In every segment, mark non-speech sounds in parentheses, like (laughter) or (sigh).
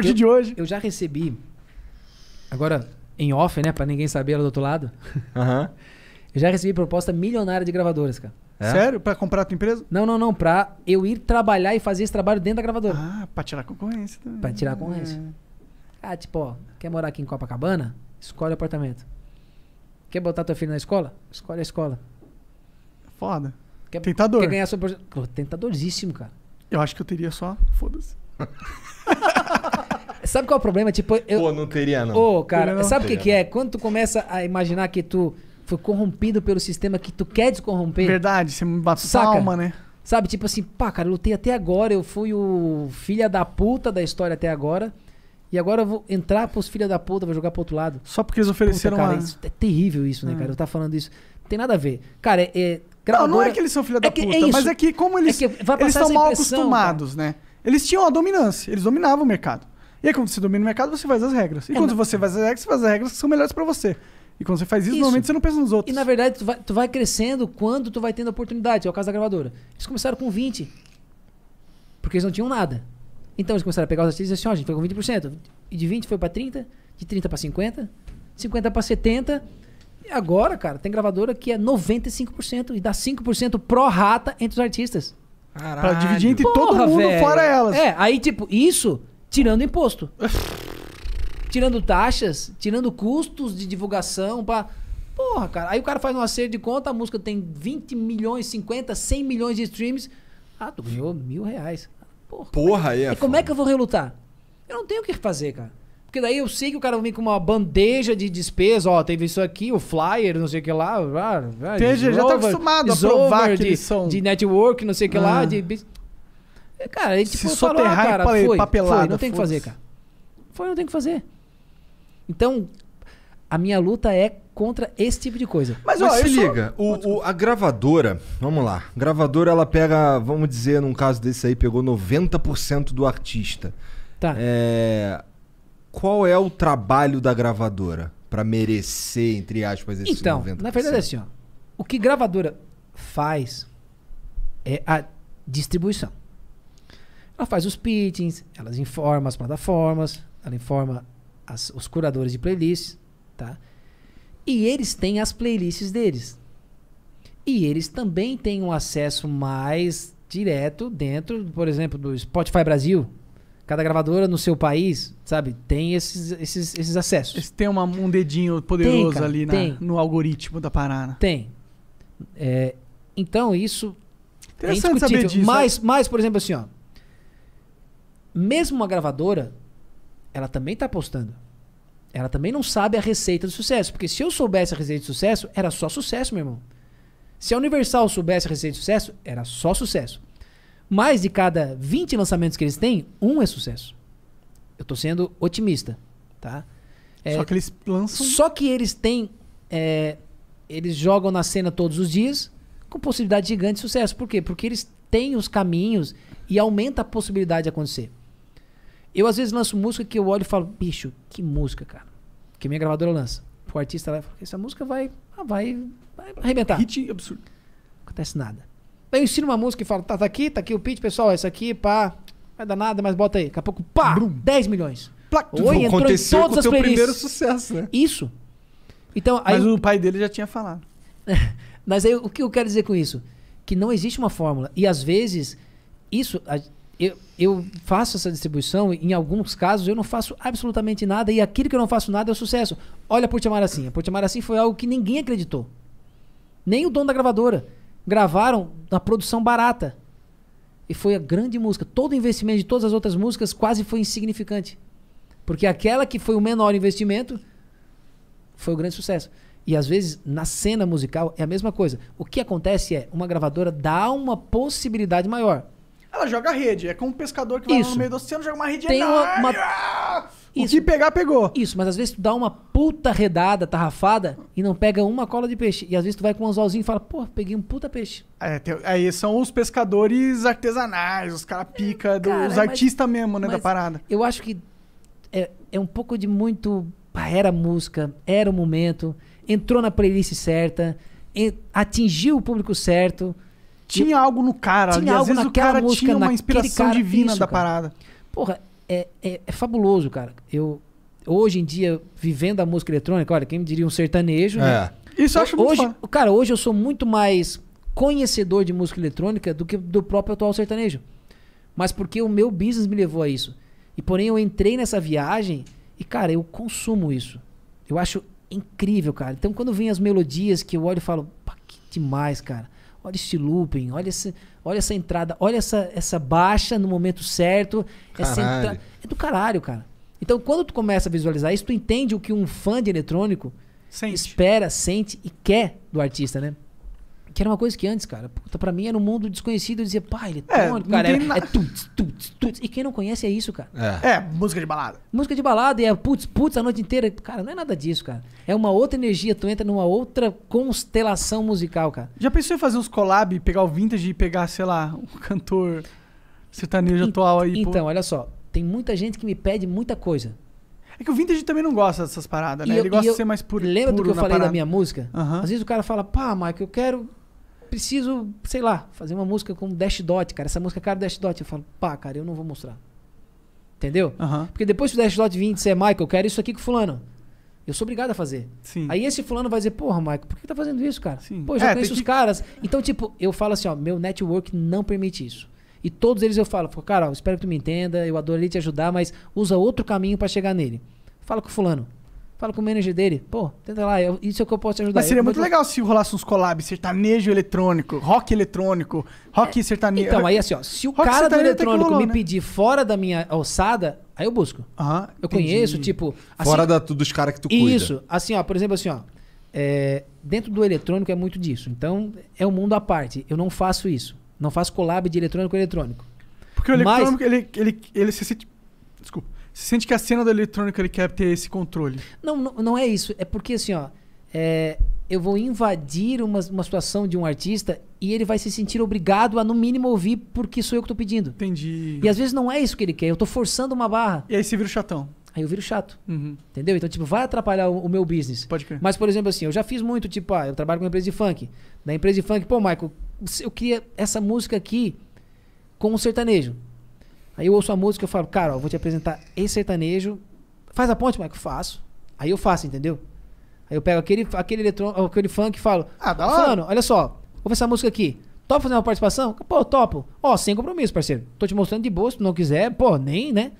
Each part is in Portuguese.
partir de hoje. Eu já recebi. Agora, em off, né? Pra ninguém saber ela do outro lado. Uhum. (laughs) Eu já recebi proposta milionária de gravadoras, cara. É? Sério? Pra comprar a tua empresa? Não, não, não. Pra eu ir trabalhar e fazer esse trabalho dentro da gravadora. Ah, pra tirar concorrência também. Pra tirar concorrência. É. Ah, tipo, ó, quer morar aqui em Copacabana? Escolhe o apartamento. Quer botar teu filho na escola? Escolhe a escola. Foda. Quer, Tentador. Quer ganhar sua... tentadorzíssimo, cara. Eu acho que eu teria só... Foda-se. (laughs) sabe qual é o problema? Tipo, eu. Pô, não teria, não. Ô, oh, cara, não sabe o que, que é? Quando tu começa a imaginar que tu foi corrompido pelo sistema que tu quer descorromper. Verdade, você me bateu Saca? né? Sabe, tipo assim, pá, cara, eu lutei até agora, eu fui o filha da puta da história até agora. E agora eu vou entrar pros filha da puta, vou jogar pro outro lado. Só porque eles ofereceram Puta, cara, uma... isso É terrível isso, né, é. cara? Eu tá falando isso. Não tem nada a ver. Cara, é. é gravadora... Não, não é que eles são filha é da que, puta, é mas é que como é eles. É que eles estão mal acostumados, cara. né? Eles tinham a dominância, eles dominavam o mercado. E aí, quando você domina o mercado, você faz as regras. E é, quando não. você faz as regras, você faz as regras que são melhores para você. E quando você faz isso, isso, normalmente você não pensa nos outros. E na verdade, tu vai, tu vai crescendo quando tu vai tendo oportunidade. É o caso da gravadora. Eles começaram com 20. Porque eles não tinham nada. Então eles começaram a pegar os artistas e assim, ó, oh, a gente foi com 20%. E de 20 foi para 30, de 30 para 50, 50 para 70. E agora, cara, tem gravadora que é 95% e dá 5% pró-rata entre os artistas. Caralho. Pra dividir entre Porra, todo mundo velho. fora elas. É, aí tipo, isso tirando imposto. (laughs) tirando taxas, tirando custos de divulgação pra... Porra, cara. Aí o cara faz um acerto de conta, a música tem 20 milhões, 50, 100 milhões de streams. Ah, tu ganhou mil reais. Porra, Porra é aí é, é Como é que eu vou relutar? Eu não tenho o que fazer, cara. Porque daí eu sei que o cara vem com uma bandeja de despesa, ó, teve isso aqui, o flyer, não sei o que lá. Ah, ah já tá acostumado a provar que de, são... de network, não sei o que ah. lá. De... É, cara, ele tipo, Se falou, ah, cara, foi, foi, papelada, foi, não tem o que fazer, cara. Foi, não tem o que fazer. Então, a minha luta é contra esse tipo de coisa. Mas, Mas ó, se liga, o, o, a gravadora, vamos lá, a gravadora ela pega, vamos dizer, num caso desse aí, pegou 90% do artista. Tá. É qual é o trabalho da gravadora para merecer, entre aspas, esse então, 90%? Então, na verdade é assim, ó, o que gravadora faz é a distribuição. Ela faz os pitchings, ela informa as plataformas, ela informa as, os curadores de playlists, tá? E eles têm as playlists deles. E eles também têm um acesso mais direto dentro, por exemplo, do Spotify Brasil, cada gravadora no seu país, sabe, tem esses, esses, esses acessos. Tem uma, um dedinho poderoso tem, cara, ali na, no algoritmo da parada. Tem. É, então, isso é saber Disso, né? mas, mas, por exemplo, assim, ó. Mesmo uma gravadora, ela também está apostando. Ela também não sabe a receita do sucesso. Porque se eu soubesse a receita do sucesso, era só sucesso, meu irmão. Se a Universal soubesse a receita de sucesso, era só sucesso mais de cada 20 lançamentos que eles têm, um é sucesso. Eu estou sendo otimista, tá? É, só que eles lançam. Só que eles têm. É, eles jogam na cena todos os dias com possibilidade gigante de sucesso. Por quê? Porque eles têm os caminhos e aumenta a possibilidade de acontecer. Eu às vezes lanço música que eu olho e falo, bicho, que música, cara. Que minha gravadora lança. O artista lá fala, essa música vai, ah, vai, vai arrebentar. Hit absurdo. Não acontece nada. Daí eu então ensino uma música e falo, tá, tá aqui, tá aqui o pitch, pessoal, essa aqui, pá. Vai dar nada, mas bota aí. Daqui a pouco, pá, Brum. 10 milhões. Oi, entrou em todas as playlists. primeiro sucesso, né? Isso. Então, aí... Mas o pai dele já tinha falado. (laughs) mas aí o que eu quero dizer com isso? Que não existe uma fórmula. E às vezes, isso. Eu, eu faço essa distribuição, em alguns casos eu não faço absolutamente nada, e aquilo que eu não faço nada é o sucesso. Olha a Porte Amar A Porte Amar foi algo que ninguém acreditou. Nem o dono da gravadora gravaram na produção barata. E foi a grande música. Todo o investimento de todas as outras músicas quase foi insignificante. Porque aquela que foi o menor investimento foi o grande sucesso. E às vezes na cena musical é a mesma coisa. O que acontece é uma gravadora dá uma possibilidade maior. Ela joga rede, é como um pescador que vai no meio do oceano joga uma rede Tem enorme. Uma, uma, isso. O que pegar, pegou. Isso, mas às vezes tu dá uma puta redada, tarrafada, e não pega uma cola de peixe. E às vezes tu vai com um anzolzinho e fala, pô, peguei um puta peixe. É, aí são os pescadores artesanais, os cara pica, é, cara, os artistas mesmo, né, da parada. Eu acho que é, é um pouco de muito... era música, era o momento, entrou na playlist certa, atingiu o público certo. Tinha e, algo no cara, tinha ali, algo às vezes o cara música, tinha uma inspiração cara, divina isso, da cara. parada. Porra, é, é, é, fabuloso, cara. Eu, hoje em dia, vivendo a música eletrônica, olha, quem me diria um sertanejo, né? é. né? Isso eu acho muito hoje, Cara, hoje eu sou muito mais conhecedor de música eletrônica do que do próprio atual sertanejo. Mas porque o meu business me levou a isso. E porém eu entrei nessa viagem e, cara, eu consumo isso. Eu acho incrível, cara. Então quando vem as melodias que eu olho e falo, que demais, cara. Olha este looping, olha, olha essa entrada, olha essa, essa baixa no momento certo. Essa entra... É do caralho, cara. Então, quando tu começa a visualizar isso, tu entende o que um fã de eletrônico sente. espera, sente e quer do artista, né? Que era uma coisa que antes, cara, puta, pra mim era um mundo desconhecido. Eu dizia, pá, eletrônico, é, é cara. É, na... é tuts, tuts, tuts. E quem não conhece é isso, cara. É. é. música de balada. Música de balada e é putz, putz a noite inteira. Cara, não é nada disso, cara. É uma outra energia. Tu entra numa outra constelação musical, cara. Já pensou em fazer uns collab, pegar o vintage e pegar, sei lá, um cantor sertanejo e, atual aí? Então, pô. olha só. Tem muita gente que me pede muita coisa. É que o vintage também não gosta dessas paradas, né? Eu, Ele gosta de ser mais puro. Lembra puro do que eu falei parada? da minha música? Uhum. Às vezes o cara fala, pá, Mike, eu quero preciso, sei lá, fazer uma música com Dash Dot, cara. Essa música é cara Dash Dot. Eu falo, pá, cara, eu não vou mostrar. Entendeu? Porque depois que o Dash Dot vir e disser, Michael, eu quero isso aqui com fulano. Eu sou obrigado a fazer. Sim. Aí esse fulano vai dizer, porra, Michael, por que tá fazendo isso, cara? Sim. Pô, eu já é, conheço os que... caras. Então, tipo, eu falo assim, ó, meu network não permite isso. E todos eles eu falo, cara, espero que tu me entenda, eu adoraria te ajudar, mas usa outro caminho para chegar nele. Fala com o fulano. Fala com o manager dele. Pô, tenta lá, eu, isso é o que eu posso te ajudar. Mas seria eu, muito eu... legal se rolasse uns collabs, sertanejo eletrônico, rock eletrônico, rock é, sertanejo. Então, aí assim, ó, se o rock cara do eletrônico rolou, me né? pedir fora da minha alçada, aí eu busco. Ah, eu entendi. conheço, tipo. Assim, fora da, dos caras que tu cuida. Isso, assim, ó, por exemplo, assim, ó. É, dentro do eletrônico é muito disso. Então, é um mundo à parte. Eu não faço isso. Não faço collab de eletrônico com eletrônico. Porque o eletrônico, Mas, ele, ele, ele se sente. Desculpa você sente que a cena da eletrônica ele quer ter esse controle? Não, não, não é isso. É porque assim, ó. É, eu vou invadir uma, uma situação de um artista e ele vai se sentir obrigado a, no mínimo, ouvir porque sou eu que estou pedindo. Entendi. E às vezes não é isso que ele quer, eu estou forçando uma barra. E aí você vira o chatão. Aí eu viro chato. Uhum. Entendeu? Então, tipo, vai atrapalhar o, o, meu business. Pode crer. Mas, por exemplo, assim, eu já fiz muito, tipo, ah, eu trabalho com uma empresa de funk. Na empresa de funk, pô, Michael, eu queria essa música aqui com um sertanejo. Aí eu ouço a música e falo, cara, ó, vou te apresentar esse sertanejo. Faz a ponte, Michael? Faço. Aí eu faço, entendeu? Aí eu pego aquele, aquele, eletrônico, aquele funk e falo, ah, da hora. olha só, vou ver essa música aqui. Topa fazer uma participação? Pô, topo. Ó, sem compromisso, parceiro. Tô te mostrando de boa, se tu não quiser, pô, nem, né?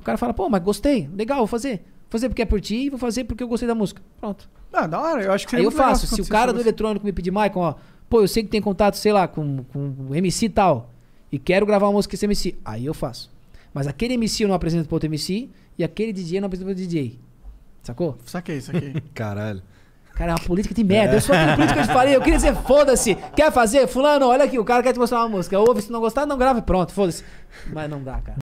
O cara fala, pô, mas gostei, legal, vou fazer. Vou fazer porque é por ti e vou fazer porque eu gostei da música. Pronto. Ah, da hora, eu acho que Aí eu faço. Se o cara do assim. eletrônico me pedir, Michael, ó, pô, eu sei que tem contato, sei lá, com, com MC tal e quero gravar uma música com esse MC, aí eu faço. Mas aquele MC eu não apresento para outro MC e aquele DJ eu não apresento para DJ. Sacou? Saquei, saquei. (laughs) Caralho. Cara, é uma política de é. merda. Eu sou aquele político que eu te falei. Eu queria dizer, foda-se. Quer fazer? Fulano, olha aqui. O cara quer te mostrar uma música. Ouve, se não gostar, não grava. Pronto, foda-se. Mas não dá, cara.